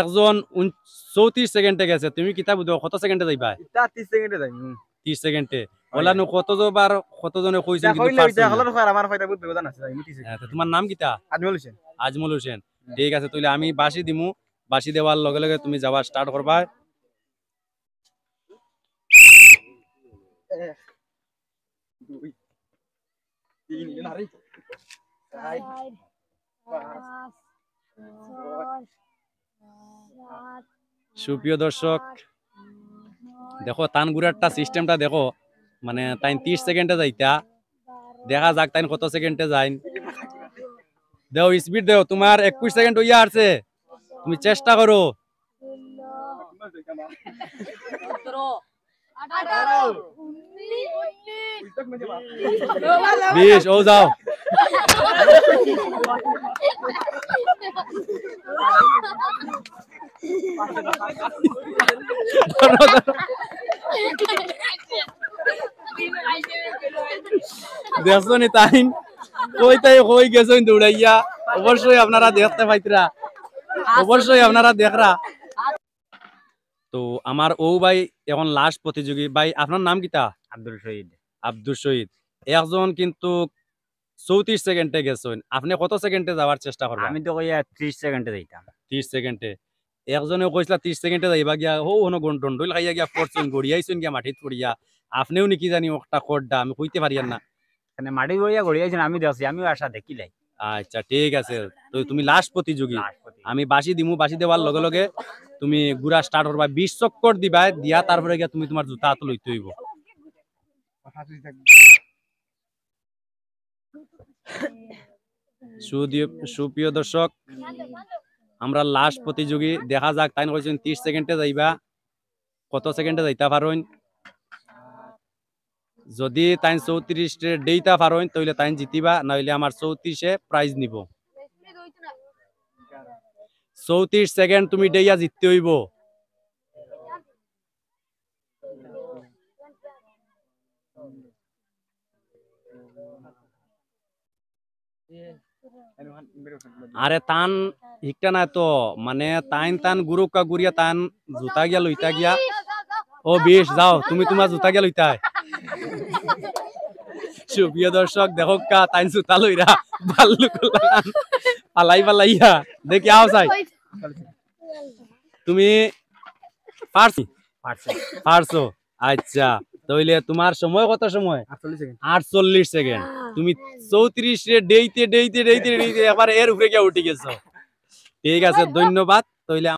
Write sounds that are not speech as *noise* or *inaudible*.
একজন চৌত্রিশ সেকেন্ডে গেছে তুমি কিতাব কত সেকেন্ডে যাইবা ত্রিশ সেকেন্ডে যাই ত্রিশ সেকেন্ডে ওলানো কতবার কতজনে কইছেন আচ্ছা, তোমার নাম কিতা আজমল হোসেন আজমল হোসেন ঠিক আছে তুই আমি বাসি দিমু বাসি দেওয়ার লগে লগে তুমি যাওয়া স্টার্ট করবা দুই তিন চার পাঁচ ছয় সুপ্রিয় দর্শক দেখো গুড়ারটা সিস্টেমটা দেখো মানে তাই তিরিশ সেকেন্ডে যাইতা দেখা যাক তাই কত সেকেন্ডে যাইন দেও স্পিড দেও তোমার একুশ সেকেন্ড ইয়া আছে তুমি চেষ্টা করো বিশ ও যাও কই তাই কই দৌড়াইয়া অবশ্যই আপনারা দেখতে পাইতরা অবশ্যই আপনারা দেখরা তো আমার ও ভাই এখন লাস্ট প্রতিযোগী ভাই আপনার নাম কিতা আব্দুল শহীদ আব্দুল শহীদ একজন কিন্তু চৌত্রিশ সেকেন্ডে গেছেন আপনি কত সেকেন্ডে যাওয়ার চেষ্টা করবেন আমি তো ত্রিশ সেকেন্ডে যাইতাম ত্রিশ সেকেন্ডে একজনে কইসলা ত্রিশ সেকেন্ডে যাইবা গিয়া হো হনো গন্ডল খাইয়া গিয়া পড়ছেন গড়িয়াইছেন গিয়া মাটিত পড়িয়া আপনিও নাকি জানি ওটা কর্ডা আমি কইতে পারি না মানে মাটি গড়িয়া গড়িয়াইছেন আমি দেখছি আমিও আশা লাই আচ্ছা ঠিক আছে তো তুমি লাস্ট প্রতিযোগী আমি বাসি দিমু বাসি দেওয়ার লগে লগে তুমি গুড়া স্টার্ট করবা বিশ চক্কর দিবা দিয়া তারপরে গিয়া তুমি তোমার জুতা হাত লইতে হইব সুপ্রিয় দর্শক আমরা লাস্ট প্রতিযোগী দেখা যাক তাই কইছেন ত্রিশ সেকেন্ডে যাইবা কত সেকেন্ডে যাইতা পারইন যদি তাই চৌত্রিশ ডেইতা পারইন তাহলে তাই জিতিবা নইলে আমার চৌত্রিশে প্রাইজ নিব চৌত্রিশ সেকেন্ড তুমি ডেইয়া জিততে হইব আরে তান হিকটা নাই তো মানে তাইন তান গুরু কা গুরিয়া তান জুতা গিয়া লইতা গিয়া ও বেশ যাও তুমি তোমার জুতা গিয়া লইতা সুপ্রিয় দর্শক দেখো কা তাইন জুতা লইরা ভালু পালাই পালাইয়া দেখি আও চাই তুমি পারছি পারছো আচ্ছা তাহলে তোমার সময় কত সময় আটচল্লিশ সেকেন্ড তুমি চৌত্রিশ ডেইতে ডেইতে ডেইতে ডেইতে এবার এর উপরে গিয়ে উঠে গেছো ঠিক আছে *laughs* ধন্যবাদ তাহলে